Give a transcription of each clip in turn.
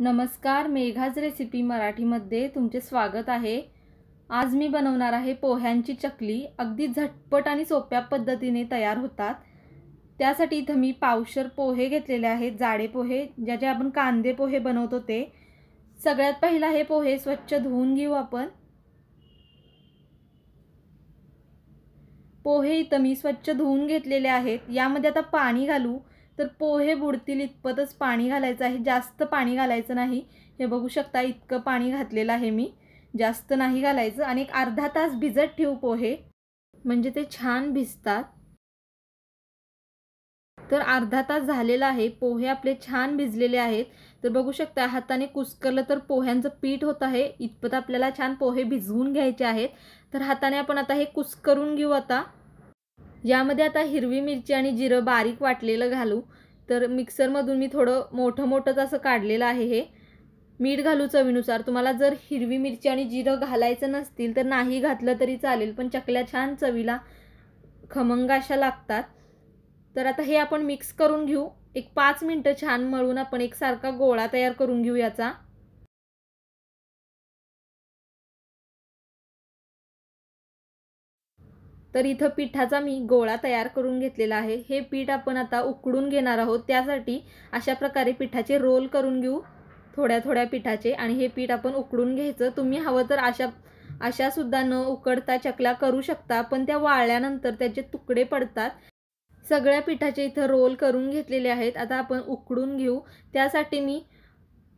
नमस्कार मेघाज रेसिपी मराठीमध्ये तुमचे स्वागत आहे आज मी बनवणार आहे पोह्यांची चकली अगदी झटपट आणि सोप्या पद्धतीने तयार होतात त्यासाठी इथं मी पावशर पोहे घेतलेले आहेत जाडे पोहे ज्या आपण कांदे पोहे बनवतो ते सगळ्यात पहिला हे पोहे स्वच्छ धुवून घेऊ आपण पोहे इथं मी स्वच्छ धुवून घेतलेले आहेत यामध्ये आता पाणी घालू तर पोहे बुडतील इतपतच पाणी घालायचं आहे जास्त पाणी घालायचं नाही हे बघू शकता इतकं पाणी घातलेलं आहे मी जास्त नाही घालायचं आणि एक अर्धा तास भिजत ठेवू पोहे म्हणजे ते छान भिजतात तर अर्धा तास झालेला आहे पोहे आपले छान भिजलेले आहेत तर बघू शकता हाताने कुसकरलं तर पोह्यांचं पीठ होत आहे इतपत आपल्याला छान पोहे भिजवून घ्यायचे आहेत तर हाताने आपण आता हे कुस्करून घेऊ आता यामध्ये आता हिरवी मिरची आणि जिरं बारीक वाटलेलं घालू तर मिक्सरमधून मी थोडं मोठं मोठंच असं काढलेलं आहे हे मीठ घालू चवीनुसार तुम्हाला जर हिरवी मिरची आणि जिरं घालायचं नसतील तर नाही घातलं तरी चालेल पण चकल्या छान चवीला खमंगाशा लागतात तर आता हे आपण मिक्स करून घेऊ एक पाच मिनटं छान मळून आपण एकसारखा गोळा तयार करून घेऊ याचा तर इथं पिठाचा मी गोळा तयार करून घेतलेला आहे हे पीठ आपण आता उकडून घेणार आहोत त्यासाठी अशा प्रकारे पिठाचे रोल करून घेऊ थोड्या थोड्या पिठाचे आणि हे पीठ आपण उकडून घ्यायचं तुम्ही हवं तर अशा अशा सुद्धा न उकडता चकल्या करू शकता पण त्या वाळल्यानंतर त्याचे तुकडे पडतात सगळ्या पिठाचे इथं रोल करून घेतलेले आहेत आता आपण उकडून घेऊ त्यासाठी मी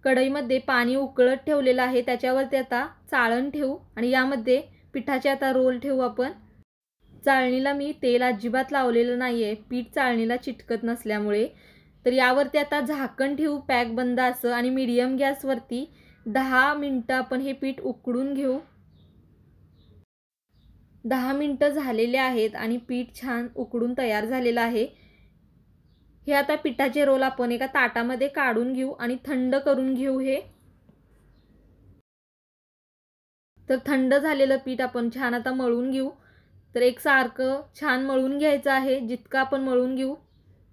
कढईमध्ये पाणी उकळत ठेवलेलं आहे त्याच्यावरती आता चाळण ठेवू आणि यामध्ये पिठाचे आता रोल ठेवू आपण चाळणीला मी तेल अजिबात लावलेलं नाही आहे पीठ चाळणीला चिटकत नसल्यामुळे तर यावरती आता झाकण ठेवू पॅक बंद असं आणि मीडियम गॅसवरती दहा मिनटं आपण हे पीठ उकडून घेऊ दहा मिनटं झालेले आहेत आणि पीठ छान उकडून तयार झालेलं आहे हे आता पिठाचे रोल आपण एका ताटामध्ये काढून घेऊ आणि थंड करून घेऊ हे तर थंड झालेलं पीठ आपण छान आता मळून घेऊ तर एक सारखं छान मळून घ्यायचं आहे जितकं आपण मळून घेऊ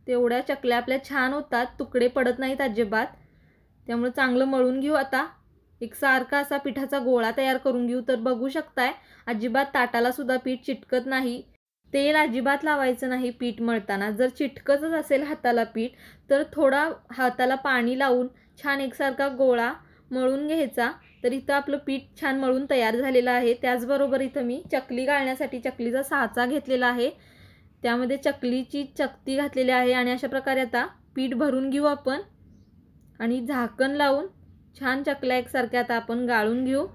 तेवढ्या चकल्या आपल्या छान होतात तुकडे पडत नाहीत अजिबात त्यामुळे चांगलं मळून घेऊ आता एकसारखा असा पिठाचा गोळा तयार करून घेऊ तर बघू शकताय अजिबात ताटाला सुद्धा पीठ चिटकत नाही तेल अजिबात लावायचं नाही पीठ मळताना जर चिटकतच असेल हाताला पीठ तर थोडा हाताला पाणी लावून छान एकसारखा गोळा मळून घ्यायचा तर इथं आपलं पीठ छान मळून तयार झालेलं आहे त्याचबरोबर इथं मी चकली गाळण्यासाठी चकलीचा साचा घेतलेला आहे त्यामध्ये चकलीची चकती घातलेली आहे आणि अशा प्रकारे आता पीठ भरून घेऊ आपण आणि झाकण लावून छान चकल्या एकसारख्या आता आपण गाळून घेऊ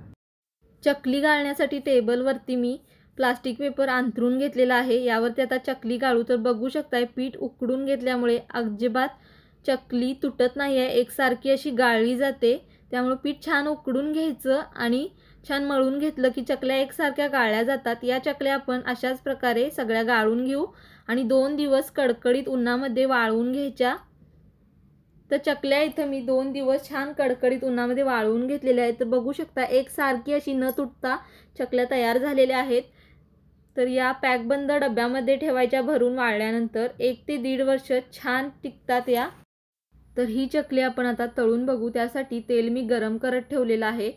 चकली गाळण्यासाठी टेबलवरती मी प्लास्टिक पेपर अंथरून घेतलेला आहे यावरती आता चकली गाळू तर बघू शकताय पीठ उकडून घेतल्यामुळे अजिबात चकली तुटत नाही आहे एकसारखी अशी गाळली जाते त्यामुळं पीठ छान उकडून घ्यायचं आणि छान मळून घेतलं की चकल्या एकसारख्या गाळल्या जातात या चकल्या आपण अशाच प्रकारे सगळ्या गाळून घेऊ आणि दोन दिवस कडकडीत उन्हामध्ये वाळवून घ्यायच्या तर चकल्या इथं मी दोन दिवस छान कडकडीत उन्हामध्ये वाळवून घेतलेल्या आहेत तर बघू शकता एकसारखी अशी न तुटता चकल्या तयार झालेल्या आहेत तर या पॅकबंद डब्यामध्ये ठेवायच्या भरून वाळल्यानंतर एक ते दीड वर्ष छान टिकतात या तर ही चकली आपण आता तळून बघू त्यासाठी तेल मी गरम करत ठेवलेलं आहे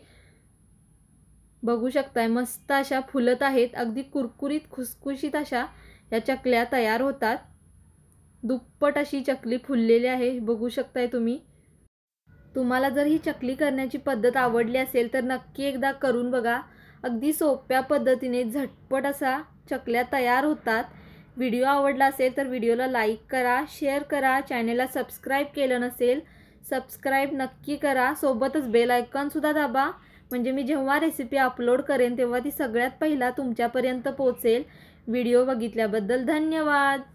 बघू शकताय मस्त अशा फुलत आहेत अगदी कुरकुरीत खुसखुशीत अशा या चकल्या तयार होतात दुप्पट अशी चकली फुललेली आहे बघू शकताय तुम्ही तुम्हाला जर ही चकली करण्याची पद्धत आवडली असेल तर नक्की एकदा करून बघा अगदी सोप्या पद्धतीने झटपट असा चकल्या तयार होतात व्हिडिओ आवडला असेल तर व्हिडिओला लाईक करा शेअर करा चॅनेलला सबस्क्राईब केलं नसेल सबस्क्राईब नक्की करा सोबतच बेल आयकॉनसुद्धा दाबा म्हणजे मी जेव्हा रेसिपी अपलोड करेन तेव्हा ती सगळ्यात पहिला तुमच्यापर्यंत पोचेल व्हिडिओ बघितल्याबद्दल धन्यवाद